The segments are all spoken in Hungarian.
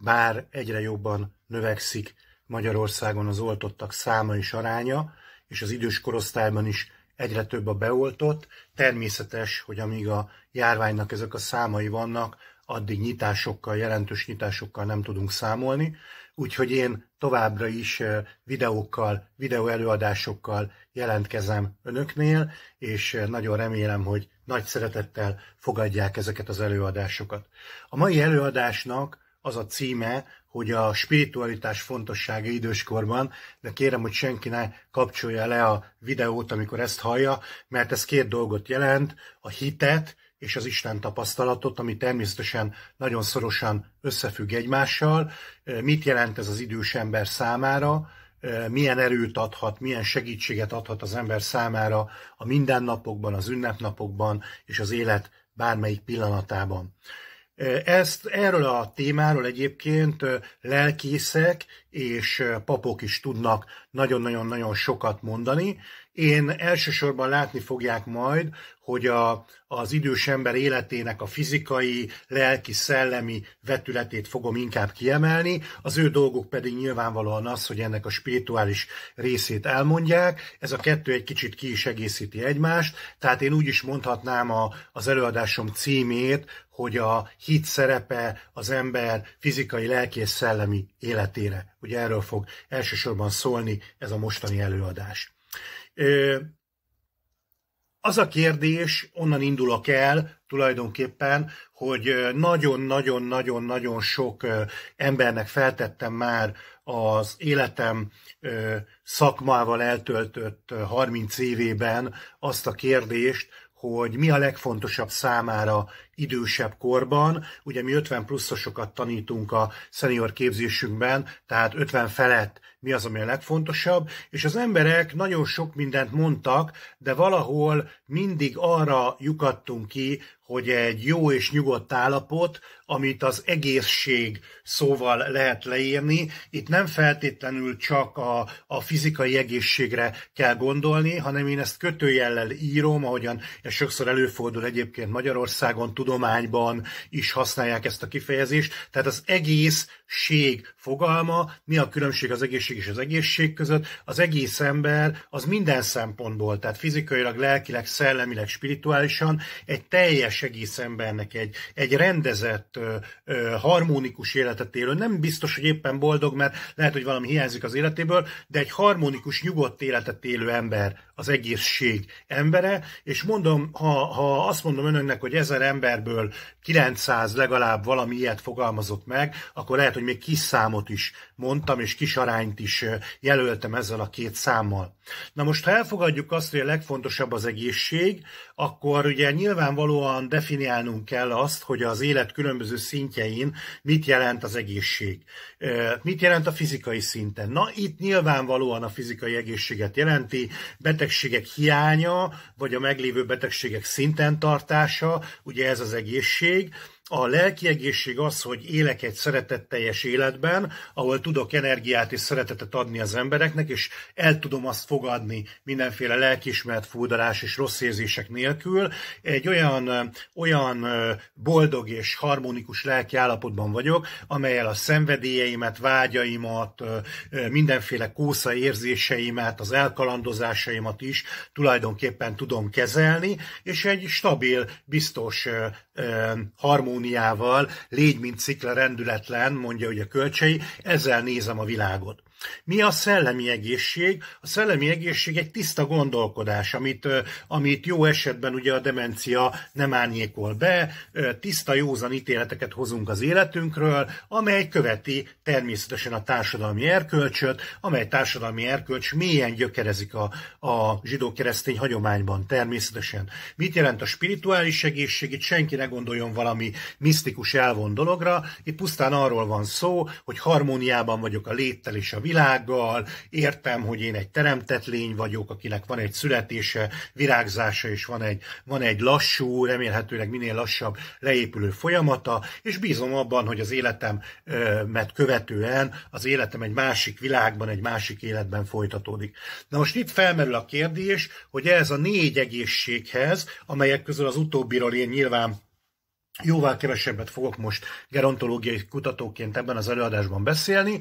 bár egyre jobban növekszik Magyarországon az oltottak száma és aránya, és az idős korosztályban is egyre több a beoltott. Természetes, hogy amíg a járványnak ezek a számai vannak, addig nyitásokkal, jelentős nyitásokkal nem tudunk számolni. Úgyhogy én továbbra is videókkal, videóelőadásokkal jelentkezem önöknél, és nagyon remélem, hogy nagy szeretettel fogadják ezeket az előadásokat. A mai előadásnak az a címe, hogy a spiritualitás fontossága időskorban, de kérem, hogy senki ne kapcsolja le a videót, amikor ezt hallja, mert ez két dolgot jelent, a hitet és az Isten tapasztalatot, ami természetesen nagyon szorosan összefügg egymással. Mit jelent ez az idős ember számára? milyen erőt adhat, milyen segítséget adhat az ember számára a mindennapokban, az ünnepnapokban és az élet bármelyik pillanatában. Ezt, erről a témáról egyébként lelkészek és papok is tudnak nagyon-nagyon-nagyon sokat mondani, én elsősorban látni fogják majd, hogy a, az idős ember életének a fizikai, lelki, szellemi vetületét fogom inkább kiemelni, az ő dolguk pedig nyilvánvalóan az, hogy ennek a spirituális részét elmondják, ez a kettő egy kicsit ki is egészíti egymást, tehát én úgy is mondhatnám a, az előadásom címét, hogy a hit szerepe az ember fizikai, lelki és szellemi életére. Ugye erről fog elsősorban szólni ez a mostani előadás. Az a kérdés, onnan indulok el tulajdonképpen, hogy nagyon-nagyon-nagyon-nagyon sok embernek feltettem már az életem szakmával eltöltött 30 évében azt a kérdést, hogy mi a legfontosabb számára idősebb korban. Ugye mi 50 pluszosokat tanítunk a szenior képzésünkben, tehát 50 felett mi az, ami a legfontosabb, és az emberek nagyon sok mindent mondtak, de valahol mindig arra lyukadtunk ki, hogy egy jó és nyugodt állapot, amit az egészség szóval lehet leírni, itt nem feltétlenül csak a, a fizikai egészségre kell gondolni, hanem én ezt kötőjellel írom, ahogyan ez sokszor előfordul egyébként Magyarországon, tudom, tudományban is használják ezt a kifejezést. Tehát az egészség fogalma, mi a különbség az egészség és az egészség között, az egész ember az minden szempontból, tehát fizikailag, lelkileg, szellemileg, spirituálisan egy teljes egész embernek egy, egy rendezett, harmonikus életet élő, nem biztos, hogy éppen boldog, mert lehet, hogy valami hiányzik az életéből, de egy harmonikus, nyugodt életet élő ember az egészség embere, és mondom, ha, ha azt mondom önöknek, hogy ezer ember emberből 900 legalább valami ilyet fogalmazott meg, akkor lehet, hogy még kis számot is mondtam, és kis arányt is jelöltem ezzel a két számmal. Na most, ha elfogadjuk azt, hogy a legfontosabb az egészség, akkor ugye nyilvánvalóan definiálnunk kell azt, hogy az élet különböző szintjein mit jelent az egészség. Mit jelent a fizikai szinten? Na, itt nyilvánvalóan a fizikai egészséget jelenti, betegségek hiánya, vagy a meglévő betegségek szinten tartása, ugye ez ez az egészség, a lelki egészség az, hogy élek egy szeretetteljes életben, ahol tudok energiát és szeretetet adni az embereknek, és el tudom azt fogadni mindenféle lelkismert fúdalás és rossz érzések nélkül. Egy olyan, olyan boldog és harmonikus lelki állapotban vagyok, amelyel a szenvedélyeimet, vágyaimat, mindenféle kósza érzéseimet, az elkalandozásaimat is tulajdonképpen tudom kezelni, és egy stabil, biztos harmóniával, légy mint szikla, rendületlen, mondja ugye Kölcsei, ezzel nézem a világot. Mi a szellemi egészség? A szellemi egészség egy tiszta gondolkodás, amit, amit jó esetben ugye a demencia nem árnyékol be, tiszta józan ítéleteket hozunk az életünkről, amely követi természetesen a társadalmi erkölcsöt, amely társadalmi erkölcs mélyen gyökerezik a, a zsidó-keresztény hagyományban természetesen. Mit jelent a spirituális egészség? Itt senki ne gondoljon valami misztikus elvon dologra, itt pusztán arról van szó, hogy harmóniában vagyok a léttel és a világgal, értem, hogy én egy teremtett lény vagyok, akinek van egy születése, virágzása, és van egy, van egy lassú, remélhetőleg minél lassabb leépülő folyamata, és bízom abban, hogy az életemet követően az életem egy másik világban, egy másik életben folytatódik. Na most itt felmerül a kérdés, hogy ez a négy egészséghez, amelyek közül az utóbbiról én nyilván Jóval kevesebbet fogok most gerontológiai kutatóként ebben az előadásban beszélni.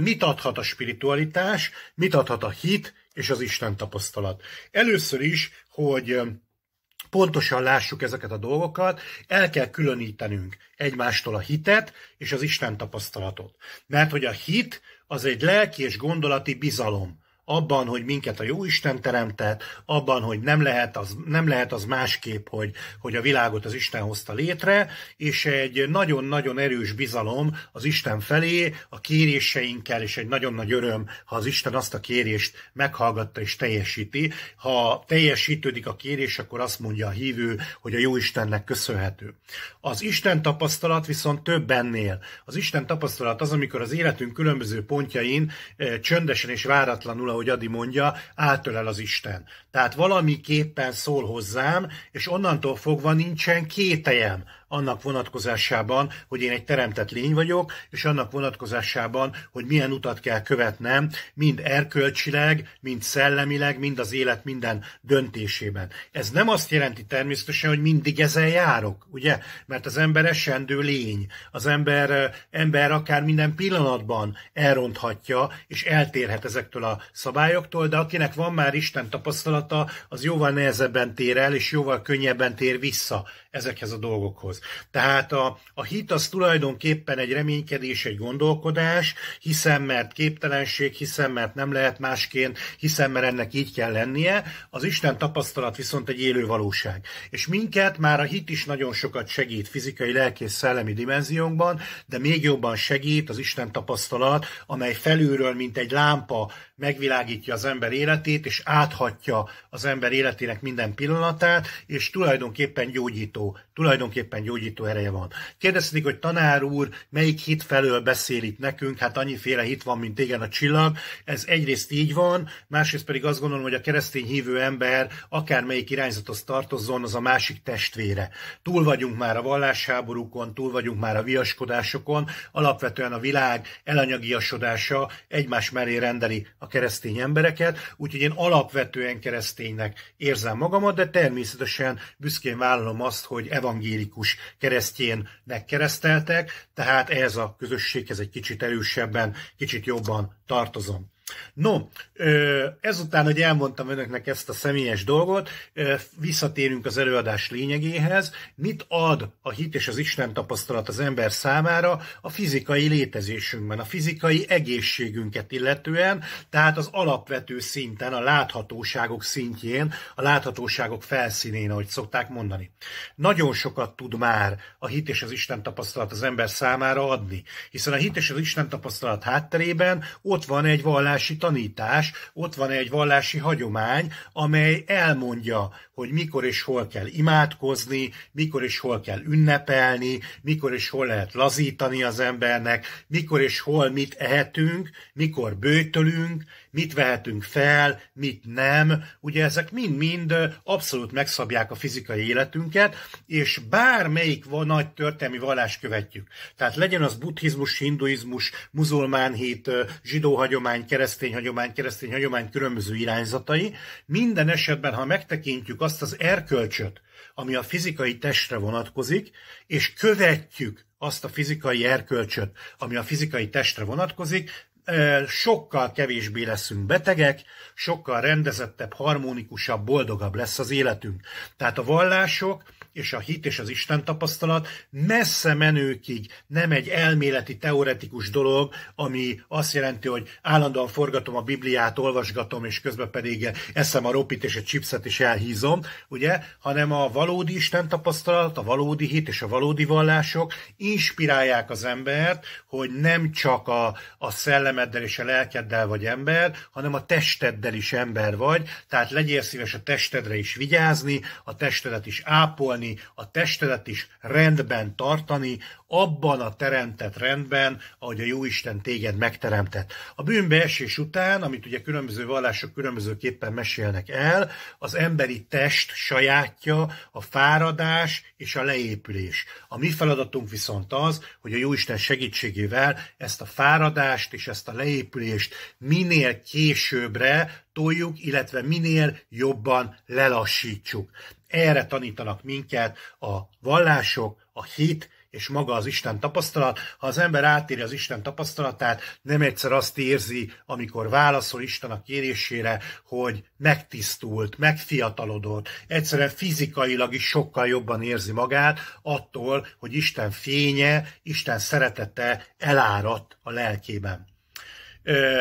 Mit adhat a spiritualitás, mit adhat a hit és az Isten tapasztalat? Először is, hogy pontosan lássuk ezeket a dolgokat, el kell különítenünk egymástól a hitet és az Isten tapasztalatot. Mert hogy a hit az egy lelki és gondolati bizalom abban, hogy minket a jó Isten teremtett, abban, hogy nem lehet az, nem lehet az másképp, hogy, hogy a világot az Isten hozta létre, és egy nagyon-nagyon erős bizalom az Isten felé, a kéréseinkkel, és egy nagyon nagy öröm, ha az Isten azt a kérést meghallgatta és teljesíti. Ha teljesítődik a kérés, akkor azt mondja a hívő, hogy a jó Istennek köszönhető. Az Isten tapasztalat viszont több ennél. Az Isten tapasztalat az, amikor az életünk különböző pontjain eh, csöndesen és váratlanul, ahogy Adi mondja, átölel az Isten. Tehát valamiképpen szól hozzám, és onnantól fogva nincsen kételjem, annak vonatkozásában, hogy én egy teremtett lény vagyok, és annak vonatkozásában, hogy milyen utat kell követnem, mind erkölcsileg, mind szellemileg, mind az élet minden döntésében. Ez nem azt jelenti természetesen, hogy mindig ezzel járok, ugye? Mert az ember esendő lény. Az ember, ember akár minden pillanatban elronthatja, és eltérhet ezektől a szabályoktól, de akinek van már Isten tapasztalata, az jóval nehezebben tér el, és jóval könnyebben tér vissza ezekhez a dolgokhoz. Tehát a, a hit az tulajdonképpen egy reménykedés, egy gondolkodás, hiszen mert képtelenség, hiszen mert nem lehet másként, hiszen mert ennek így kell lennie. Az Isten tapasztalat viszont egy élő valóság. És minket már a hit is nagyon sokat segít fizikai, lelki és szellemi dimenziónkban, de még jobban segít az Isten tapasztalat, amely felülről, mint egy lámpa megvilágítja az ember életét, és áthatja az ember életének minden pillanatát, és tulajdonképpen gyógyító, tulajdonképpen gyógyító ereje van. Kérdezték, hogy tanár úr, melyik hit felől beszél itt nekünk, hát annyiféle hit van, mint igen a csillag, ez egyrészt így van, másrészt pedig azt gondolom, hogy a keresztény hívő ember akármelyik irányzathoz tartozzon, az a másik testvére. Túl vagyunk már a vallásháborúkon, túl vagyunk már a viaskodásokon, alapvetően a világ elanyagiasodása egymás mellé rendeli a keresztény embereket, úgyhogy én alapvetően kereszténynek érzem magamat, de természetesen büszkén vállalom azt, hogy evangélikus keresztjénnek kereszteltek, tehát ehhez a közösséghez egy kicsit erősebben, kicsit jobban tartozom. No, ezután, hogy elmondtam önöknek ezt a személyes dolgot, visszatérünk az előadás lényegéhez. Mit ad a hit és az Isten tapasztalat az ember számára a fizikai létezésünkben, a fizikai egészségünket illetően, tehát az alapvető szinten, a láthatóságok szintjén, a láthatóságok felszínén, ahogy szokták mondani. Nagyon sokat tud már a hit és az Isten tapasztalat az ember számára adni, hiszen a hit és az Isten tapasztalat hátterében ott van egy vallás vallási tanítás, ott van egy vallási hagyomány, amely elmondja, hogy mikor és hol kell imádkozni, mikor és hol kell ünnepelni, mikor és hol lehet lazítani az embernek, mikor és hol mit ehetünk, mikor bőtölünk, mit vehetünk fel, mit nem. Ugye ezek mind-mind abszolút megszabják a fizikai életünket, és bármelyik van nagy történelmi vallás követjük. Tehát legyen az buddhizmus, hinduizmus, muzulmán hit, zsidó hagyomány, keresztény, keresztény hagyomány, keresztény hagyomány különböző irányzatai. Minden esetben, ha megtekintjük azt az erkölcsöt, ami a fizikai testre vonatkozik, és követjük azt a fizikai erkölcsöt, ami a fizikai testre vonatkozik, sokkal kevésbé leszünk betegek, sokkal rendezettebb, harmonikusabb, boldogabb lesz az életünk. Tehát a vallások és a hit és az Isten tapasztalat messze menőkig nem egy elméleti, teoretikus dolog, ami azt jelenti, hogy állandóan forgatom a Bibliát, olvasgatom, és közben pedig eszem a ropit és a chipset, is elhízom, ugye? Hanem a valódi Isten tapasztalat, a valódi hit és a valódi vallások inspirálják az embert, hogy nem csak a, a szellem elmeddel és a lelkeddel vagy ember, hanem a testeddel is ember vagy, tehát legyél szíves a testedre is vigyázni, a testedet is ápolni, a testedet is rendben tartani, abban a teremtett rendben, ahogy a Jóisten téged megteremtett. A bűnbeesés után, amit ugye különböző vallások különbözőképpen mesélnek el, az emberi test sajátja a fáradás és a leépülés. A mi feladatunk viszont az, hogy a Jóisten segítségével ezt a fáradást és ezt a leépülést minél későbbre toljuk, illetve minél jobban lelassítsuk. Erre tanítanak minket a vallások, a hit és maga az Isten tapasztalat. Ha az ember átéri az Isten tapasztalatát, nem egyszer azt érzi, amikor válaszol Isten a kérésére, hogy megtisztult, megfiatalodott, egyszerűen fizikailag is sokkal jobban érzi magát attól, hogy Isten fénye, Isten szeretete eláradt a lelkében.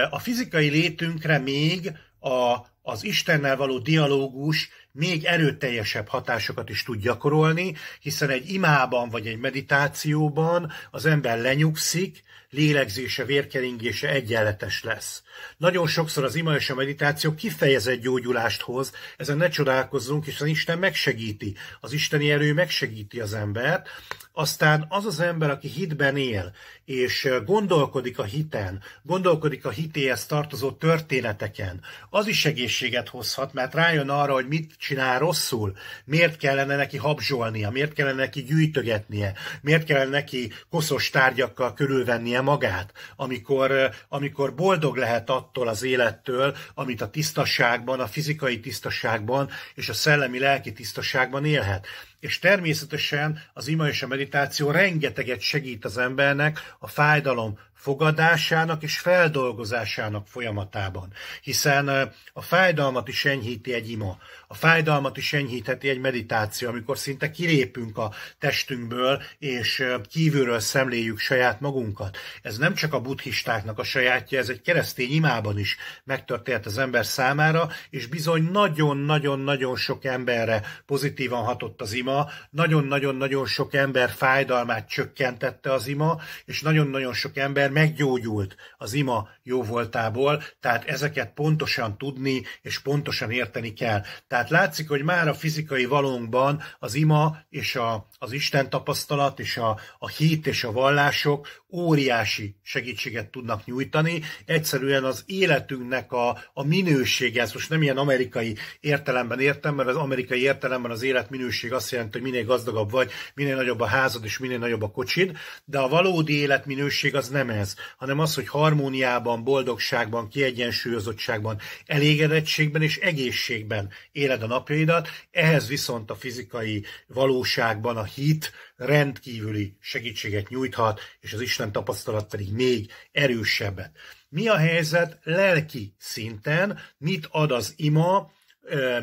A fizikai létünkre még a, az Istennel való dialógus még erőteljesebb hatásokat is tud gyakorolni, hiszen egy imában vagy egy meditációban az ember lenyugszik, lélegzése, vérkeringése egyenletes lesz. Nagyon sokszor az ima és a meditáció kifejezett gyógyulást hoz, ezen ne csodálkozzunk, hiszen Isten megsegíti, az isteni erő megsegíti az embert, aztán az az ember, aki hitben él, és gondolkodik a hiten, gondolkodik a hitéhez tartozó történeteken, az is egészséget hozhat, mert rájön arra, hogy mit csinál rosszul, miért kellene neki habzsolnia, miért kellene neki gyűjtögetnie, miért kellene neki koszos tárgyakkal körülvennie magát, amikor, amikor boldog lehet attól az élettől, amit a tisztaságban, a fizikai tisztaságban és a szellemi lelki tisztaságban élhet és természetesen az ima és a meditáció rengeteget segít az embernek a fájdalom fogadásának és feldolgozásának folyamatában, hiszen a fájdalmat is enyhíti egy ima, a fájdalmat is enyhítheti egy meditáció, amikor szinte kilépünk a testünkből, és kívülről szemléljük saját magunkat. Ez nem csak a buddhistáknak a sajátja, ez egy keresztény imában is megtörtént az ember számára, és bizony nagyon-nagyon-nagyon sok emberre pozitívan hatott az ima, nagyon-nagyon-nagyon sok ember fájdalmát csökkentette az ima, és nagyon-nagyon sok ember meggyógyult az ima jó voltából, tehát ezeket pontosan tudni és pontosan érteni kell. Tehát látszik, hogy már a fizikai valónkban az ima és a az Isten tapasztalat és a, a hit és a vallások óriási segítséget tudnak nyújtani. Egyszerűen az életünknek a, a minősége, ezt most nem ilyen amerikai értelemben értem, mert az amerikai értelemben az élet minőség azt jelenti, hogy minél gazdagabb vagy, minél nagyobb a házad és minél nagyobb a kocsid, de a valódi életminőség az nem ez, hanem az, hogy harmóniában, boldogságban, kiegyensúlyozottságban, elégedettségben és egészségben éled a napjaidat, ehhez viszont a fizikai valóságban, a hit rendkívüli segítséget nyújthat, és az Isten tapasztalat pedig még erősebbet. Mi a helyzet lelki szinten, mit ad az ima,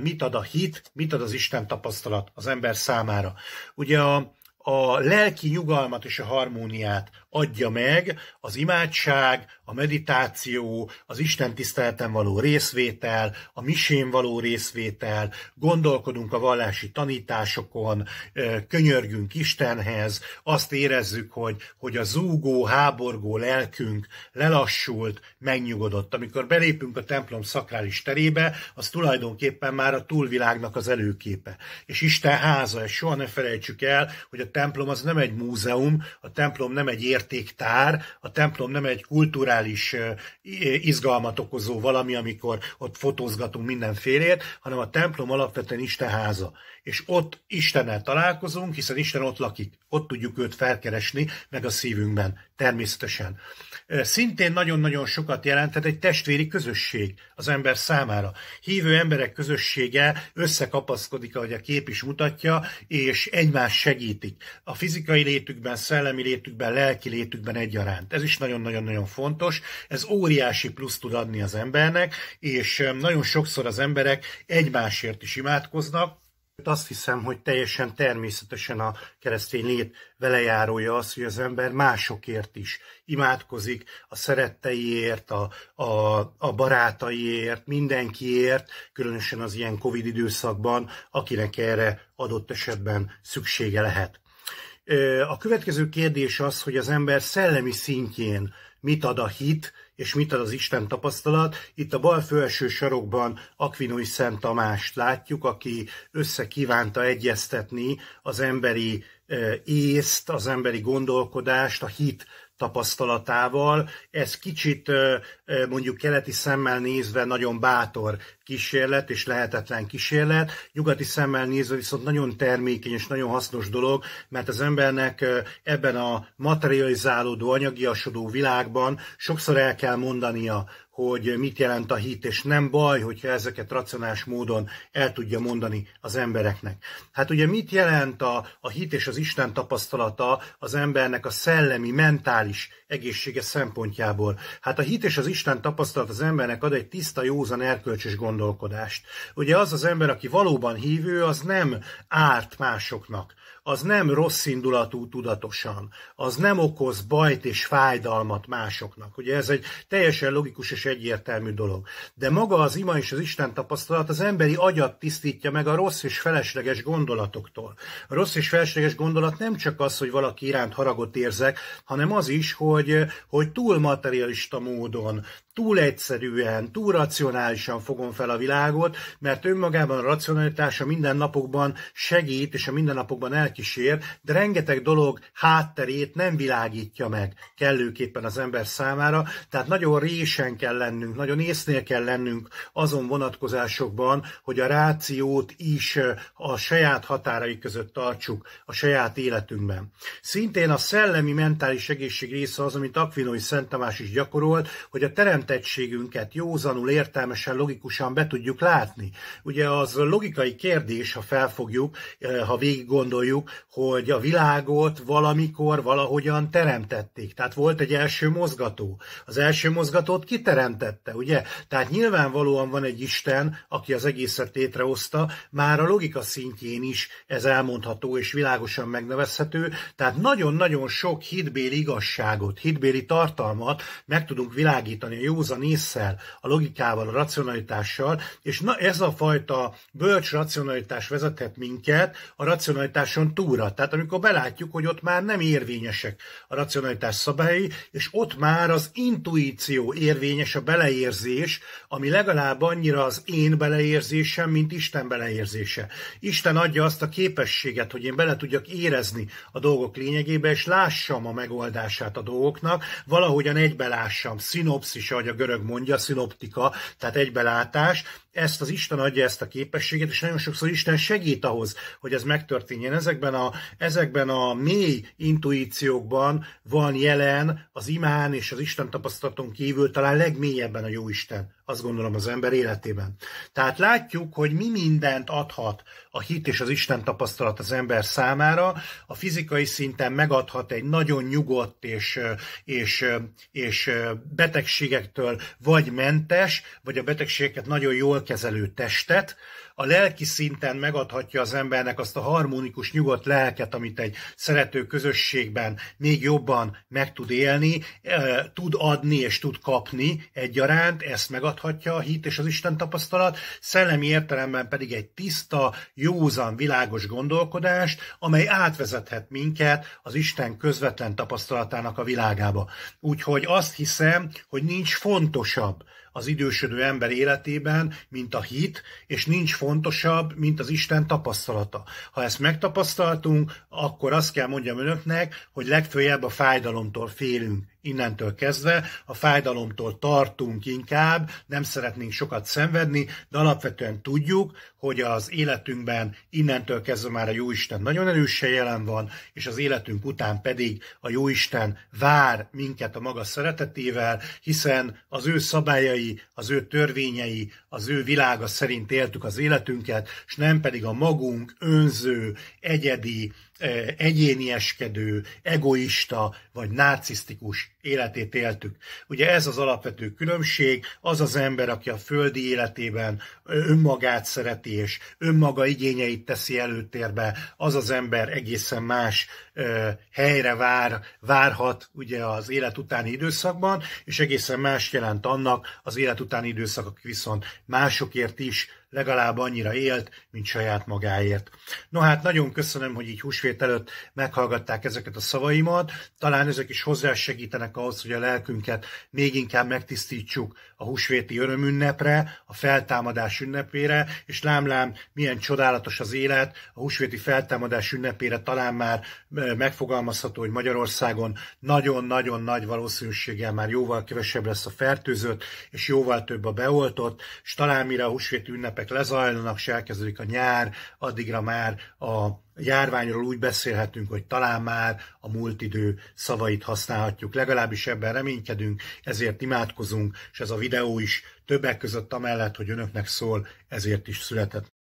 mit ad a hit, mit ad az Isten tapasztalat az ember számára. Ugye a, a lelki nyugalmat és a harmóniát adja meg az imádság, a meditáció, az Isten tiszteleten való részvétel, a misén való részvétel, gondolkodunk a vallási tanításokon, könyörgünk Istenhez, azt érezzük, hogy, hogy a zúgó, háborgó lelkünk lelassult, megnyugodott. Amikor belépünk a templom szakrális terébe, az tulajdonképpen már a túlvilágnak az előképe. És Isten háza, és soha ne felejtsük el, hogy a templom az nem egy múzeum, a templom nem egy ért értéktár, a templom nem egy kulturális izgalmat okozó valami, amikor ott fotózgatunk mindenfélét, hanem a templom alapvetően Isten háza. És ott Istennel találkozunk, hiszen Isten ott lakik, ott tudjuk őt felkeresni, meg a szívünkben, természetesen szintén nagyon-nagyon sokat jelentett egy testvéri közösség az ember számára. Hívő emberek közössége összekapaszkodik, ahogy a kép is mutatja, és egymás segítik. A fizikai létükben, szellemi létükben, lelki létükben egyaránt. Ez is nagyon-nagyon-nagyon fontos. Ez óriási plusz tud adni az embernek, és nagyon sokszor az emberek egymásért is imádkoznak, azt hiszem, hogy teljesen természetesen a keresztény lét velejárója az, hogy az ember másokért is imádkozik, a szeretteiért, a, a, a barátaiért, mindenkiért, különösen az ilyen Covid időszakban, akinek erre adott esetben szüksége lehet. A következő kérdés az, hogy az ember szellemi szintjén mit ad a hit, és mit ad az Isten tapasztalat. Itt a bal felső sarokban Akvinói Szent Tamást látjuk, aki összekívánta egyeztetni az emberi észt, az emberi gondolkodást, a hit tapasztalatával. Ez kicsit mondjuk keleti szemmel nézve nagyon bátor kísérlet és lehetetlen kísérlet. Nyugati szemmel nézve viszont nagyon termékeny és nagyon hasznos dolog, mert az embernek ebben a materializálódó, anyagiasodó világban sokszor el kell mondania hogy mit jelent a hit, és nem baj, hogyha ezeket racionális módon el tudja mondani az embereknek. Hát ugye mit jelent a, a hit és az Isten tapasztalata az embernek a szellemi, mentális egészsége szempontjából? Hát a hit és az Isten tapasztalat az embernek ad egy tiszta, józan, erkölcsös gondolkodást. Ugye az az ember, aki valóban hívő, az nem árt másoknak az nem rossz indulatú tudatosan, az nem okoz bajt és fájdalmat másoknak. Ugye ez egy teljesen logikus és egyértelmű dolog. De maga az ima és az Isten tapasztalat az emberi agyat tisztítja meg a rossz és felesleges gondolatoktól. A rossz és felesleges gondolat nem csak az, hogy valaki iránt haragot érzek, hanem az is, hogy, hogy túl materialista módon, túl egyszerűen, túl racionálisan fogom fel a világot, mert önmagában a racionalitás a mindennapokban segít, és a mindennapokban elkísér, de rengeteg dolog hátterét nem világítja meg kellőképpen az ember számára, tehát nagyon résen kell lennünk, nagyon észnél kell lennünk azon vonatkozásokban, hogy a rációt is a saját határai között tartsuk a saját életünkben. Szintén a szellemi mentális egészség része az, amit Akvinói Szent Tamás is gyakorolt, hogy a teremt teremtettségünket józanul, értelmesen, logikusan be tudjuk látni. Ugye az logikai kérdés, ha felfogjuk, eh, ha végig gondoljuk, hogy a világot valamikor valahogyan teremtették. Tehát volt egy első mozgató. Az első mozgatót kiteremtette, ugye? Tehát nyilvánvalóan van egy Isten, aki az egészet létrehozta, már a logika szintjén is ez elmondható és világosan megnevezhető. Tehát nagyon-nagyon sok hitbéli igazságot, hitbéli tartalmat meg tudunk világítani a jó józan észszel, a logikával, a racionalitással, és na ez a fajta bölcs racionalitás vezethet minket a racionalitáson túlra. Tehát amikor belátjuk, hogy ott már nem érvényesek a racionalitás szabályai, és ott már az intuíció érvényes, a beleérzés, ami legalább annyira az én beleérzésem, mint Isten beleérzése. Isten adja azt a képességet, hogy én bele tudjak érezni a dolgok lényegébe, és lássam a megoldását a dolgoknak, valahogyan egybelássam, szinopszis vagy a görög mondja, szinoptika, tehát egybelátás, ezt az Isten adja ezt a képességet, és nagyon sokszor Isten segít ahhoz, hogy ez megtörténjen. Ezekben a, ezekben a mély intuíciókban van jelen az imán és az Isten tapasztalaton kívül talán legmélyebben a jó Isten, azt gondolom az ember életében. Tehát látjuk, hogy mi mindent adhat a hit és az Isten tapasztalat az ember számára. A fizikai szinten megadhat egy nagyon nyugodt és, és, és betegségektől vagy mentes, vagy a betegségeket nagyon jól kezelő testet, a lelki szinten megadhatja az embernek azt a harmonikus, nyugodt lelket, amit egy szerető közösségben még jobban meg tud élni, e, tud adni és tud kapni egyaránt, ezt megadhatja a hit és az Isten tapasztalat, szellemi értelemben pedig egy tiszta, józan, világos gondolkodást, amely átvezethet minket az Isten közvetlen tapasztalatának a világába. Úgyhogy azt hiszem, hogy nincs fontosabb az idősödő ember életében, mint a hit, és nincs fontosabb, mint az Isten tapasztalata. Ha ezt megtapasztaltunk, akkor azt kell mondjam önöknek, hogy legfőjebb a fájdalomtól félünk innentől kezdve, a fájdalomtól tartunk inkább, nem szeretnénk sokat szenvedni, de alapvetően tudjuk, hogy az életünkben innentől kezdve már a Jóisten nagyon erősen jelen van, és az életünk után pedig a Jóisten vár minket a maga szeretetével, hiszen az ő szabályai, az ő törvényei, az ő világa szerint éltük az életünket, és nem pedig a magunk önző, egyedi, egyénieskedő, egoista vagy narcisztikus életét éltük. Ugye ez az alapvető különbség, az az ember, aki a földi életében önmagát szereti és önmaga igényeit teszi előtérbe, az az ember egészen más helyre vár, várhat ugye az élet utáni időszakban, és egészen más jelent annak az élet utáni időszak, aki viszont másokért is legalább annyira élt, mint saját magáért. No hát nagyon köszönöm, hogy így húsvét előtt meghallgatták ezeket a szavaimat, talán ezek is hozzásegítenek ahhoz, hogy a lelkünket még inkább megtisztítsuk a húsvéti örömünnepre, a feltámadás ünnepére, és lámlám, milyen csodálatos az élet, a húsvéti feltámadás ünnepére talán már megfogalmazható, hogy Magyarországon nagyon-nagyon nagy valószínűséggel már jóval kevesebb lesz a fertőzött, és jóval több a beoltott, és talán mire a húsvéti ünnepek lezajlanak, és elkezdődik a nyár, addigra már a járványról úgy beszélhetünk, hogy talán már a múlt idő szavait használhatjuk. Legalábbis ebben reménykedünk, ezért imádkozunk, és ez a videó is többek között amellett, hogy önöknek szól, ezért is született.